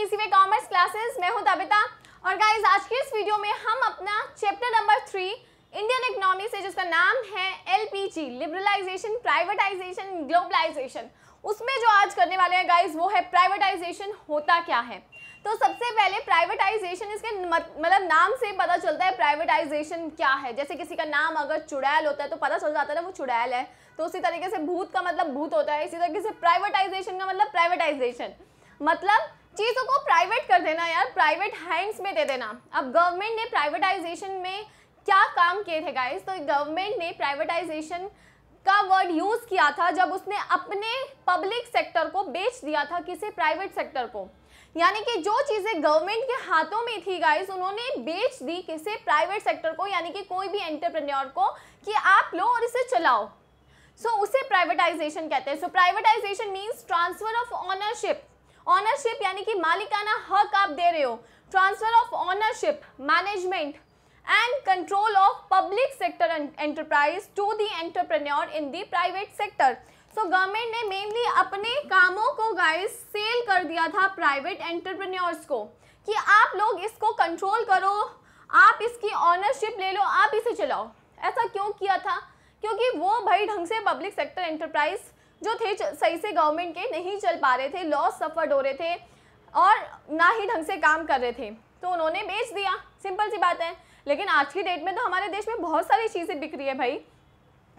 PC में commerce classes मैं हूं दबिता और गाइस आज के इस वीडियो में हम अपना chapter number three Indian economy से जिसका नाम है एलपीजी लिबरलाइजेशन प्राइवेटाइजेशन ग्लोबलाइजेशन उसमें जो आज करने वाले हैं गाइस वो है प्राइवेटाइजेशन होता क्या है तो सबसे पहले प्राइवेटाइजेशन इसके मतलब नाम से पता चलता है प्राइवेटाइजेशन क्या है जैसे किसी का नाम अगर चुड़ैल होता है तो पता चल जाता है ना वो चुड़ैल है तो उसी तरीके से भूत का मतलब भूत होता है इसी तरीके से प्राइवेटाइजेशन का मतलब प्राइवेटाइजेशन मतलब चीज़ों को प्राइवेट कर देना यार प्राइवेट हैंड्स में दे देना अब गवर्नमेंट ने प्राइवेटाइजेशन में क्या काम किए थे गाइस तो गवर्नमेंट ने प्राइवेटाइजेशन का वर्ड यूज़ किया था जब उसने अपने पब्लिक सेक्टर को बेच दिया था किसी प्राइवेट सेक्टर को यानी कि जो चीज़ें गवर्नमेंट के हाथों में थी गाइस उन्होंने बेच दी किसी प्राइवेट सेक्टर को यानी कि कोई भी एंटरप्रेन्योर को कि आप लो और इसे चलाओ सो so, उसे प्राइवेटाइजेशन कहते हैं so privatization means transfer of ownership ownership यानी कि मालिकाना हक आप दे रहे हो transfer of ownership management and control of public sector enterprise to the entrepreneur in the private sector so government ने मेनली अपने कामों को गाइस सेल कर दिया था प्राइवेट एंटरप्रेन्योर्स को कि आप लोग इसको कंट्रोल करो आप इसकी ऑनरशिप ले लो आप इसे चलाओ ऐसा क्यों किया था क्योंकि वो भाई ढंग से पब्लिक सेक्टर एंटरप्राइज़ जो थे सही से गवर्नमेंट के नहीं चल पा रहे थे लॉस सफर्ड हो रहे थे और ना ही ढंग से काम कर रहे थे तो उन्होंने बेच दिया सिंपल सी बात है लेकिन आज की डेट में तो हमारे देश में बहुत सारी चीज़ें बिक रही है भाई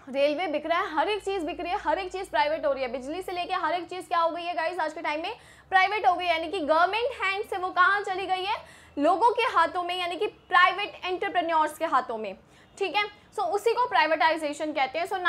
रेलवे बिक रहा है हर एक चीज़ बिक रही है हर एक चीज़ प्राइवेट हो रही है बिजली से लेके हर एक चीज़ क्या हो गई है गाइस आज के टाइम में प्राइवेट हो गई है यानी कि गवर्नमेंट हैंड से वो कहाँ चली गई है लोगों के हाथों में यानी कि प्राइवेट एंटरप्रेन्योर्स के हाथों में ठीक है सो so, उसी को प्राइवेटाइजेशन कहते हैं सो so,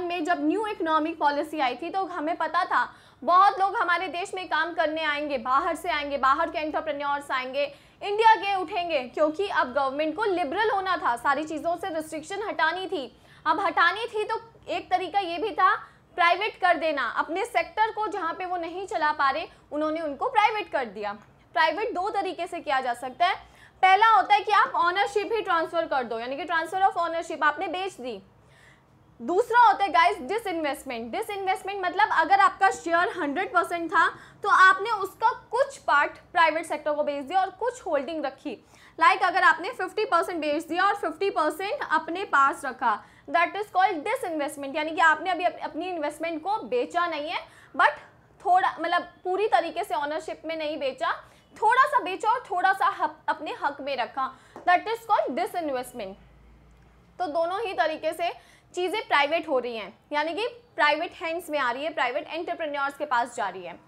1991 में जब न्यू इकोनॉमिक पॉलिसी आई थी तो हमें पता था बहुत लोग हमारे देश में काम करने आएंगे बाहर से आएंगे बाहर के एंटरप्रेन्योर्स आएंगे इंडिया के उठेंगे क्योंकि अब गवर्नमेंट को लिबरल होना था सारी चीज़ों से रिस्ट्रिक्शन हटानी थी अब हटानी थी तो एक तरीका ये भी था प्राइवेट कर देना अपने सेक्टर को जहाँ पे वो नहीं चला पा रहे उन्होंने उनको प्राइवेट कर दिया प्राइवेट दो तरीके से किया जा सकता है पहला होता है कि आप ऑनरशिप ही ट्रांसफ़र कर दो यानी कि ट्रांसफ़र ऑफ ऑनरशिप आपने बेच दी दूसरा होता है guys disinvestment disinvestment मतलब अगर आपका शेयर 100 परसेंट था तो आपने उसका कुछ पार्ट प्राइवेट सेक्टर को बेच दिया और कुछ होल्डिंग रखी लाइक like अगर आपने 50 परसेंट बेच दिया और 50 परसेंट अपने पास रखा that is called disinvestment यानी कि आपने अभी अपनी इन्वेस्टमेंट को बेचा नहीं है बट थोड़ा मतलब पूरी तरीके से ऑनरशिप में नहीं बेचा थोड़ा सा बेचा और थोड़ा सा हक, अपने हक में रखा that is called disinvestment तो दोनों ही तरीके से चीज़ें प्राइवेट हो रही हैं यानी कि प्राइवेट हैंड्स में आ रही है प्राइवेट एंटरप्रेन्योर्स के पास जा रही है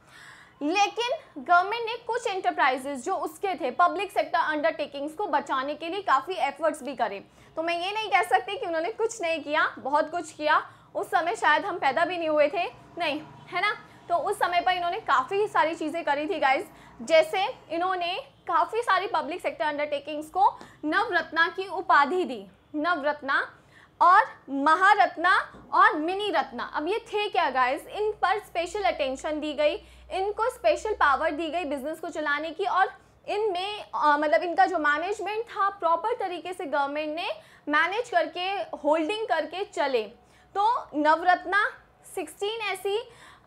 लेकिन गवर्नमेंट ने कुछ एंटरप्राइजेज जो उसके थे पब्लिक सेक्टर अंडरटेकिंग्स को बचाने के लिए काफ़ी एफर्ट्स भी करे तो मैं ये नहीं कह सकती कि उन्होंने कुछ नहीं किया बहुत कुछ किया उस समय शायद हम पैदा भी नहीं हुए थे नहीं है ना तो उस समय पर इन्होंने काफ़ी सारी चीज़ें करी थी गाइज जैसे इन्होंने काफ़ी सारी पब्लिक सेक्टर अंडरटेकिंग्स को नवरत्ना की उपाधि दी नवरत्ना और महारत्ना और मिनी रत्ना अब ये थे क्या गाइज़ इन पर स्पेशल अटेंशन दी गई इनको स्पेशल पावर दी गई बिजनेस को चलाने की और इनमें मतलब इनका जो मैनेजमेंट था प्रॉपर तरीके से गवर्नमेंट ने मैनेज करके होल्डिंग करके चले तो नवरत्ना 16 ऐसी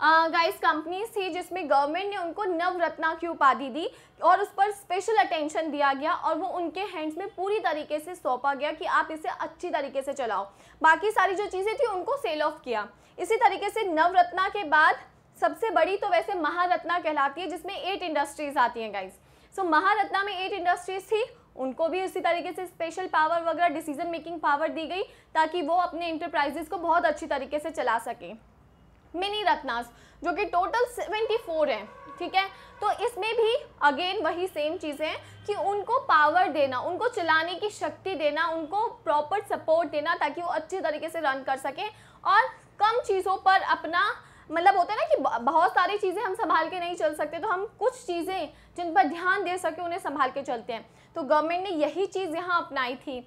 गाइस कंपनीज थी जिसमें गवर्नमेंट ने उनको नवरत्ना की उपाधि दी और उस पर स्पेशल अटेंशन दिया गया और वो उनके हैंड्स में पूरी तरीके से सौंपा गया कि आप इसे अच्छी तरीके से चलाओ बाकी सारी जो चीज़ें थी उनको सेल ऑफ किया इसी तरीके से नवरत्ना के बाद सबसे बड़ी तो वैसे महारत्ना कहलाती है जिसमें एट इंडस्ट्रीज आती हैं गाइज सो so, महारत्ना में एट इंडस्ट्रीज थी उनको भी उसी तरीके से स्पेशल पावर वगैरह डिसीजन मेकिंग पावर दी गई ताकि वो अपने इंटरप्राइजेस को बहुत अच्छी तरीके से चला सकें मिनी रत्नास जो कि टोटल 74 हैं ठीक है तो इसमें भी अगेन वही सेम चीज़ें हैं कि उनको पावर देना उनको चलाने की शक्ति देना उनको प्रॉपर सपोर्ट देना ताकि वो अच्छे तरीके से रन कर सकें और कम चीज़ों पर अपना मतलब होता है ना कि बहुत सारी चीज़ें हम संभाल के नहीं चल सकते तो हम कुछ चीज़ें जिन पर ध्यान दे सके उन्हें संभाल के चलते हैं तो गवर्नमेंट ने यही चीज़ यहाँ अपनाई थी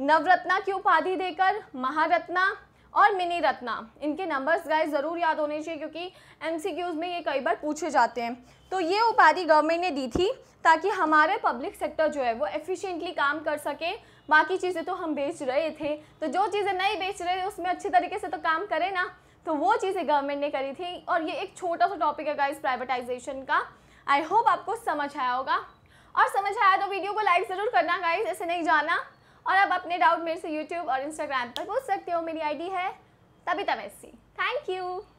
नवरत्ना की उपाधि देकर महारत्ना और मिनी रत्ना इनके नंबर्स गाय ज़रूर याद होने चाहिए क्योंकि एमसीक्यूज़ में ये कई बार पूछे जाते हैं तो ये उपाधि गवर्नमेंट ने दी थी ताकि हमारे पब्लिक सेक्टर जो है वो एफिशिएंटली काम कर सके बाकी चीज़ें तो हम बेच रहे थे तो जो चीज़ें नहीं बेच रहे उसमें अच्छे तरीके से तो काम करें ना तो वो चीज़ें गवर्नमेंट ने करी थी और ये एक छोटा सा टॉपिक है गाइज प्राइवेटाइजेशन का आई होप आपको समझ आया होगा और समझ आया तो वीडियो को लाइक ज़रूर करना गाइज ऐसे नहीं जाना और अब अपने डाउट मेरे से यूट्यूब और इंस्टाग्राम पर पूछ सकते हो मेरी आईडी है तबिता मेसी थैंक यू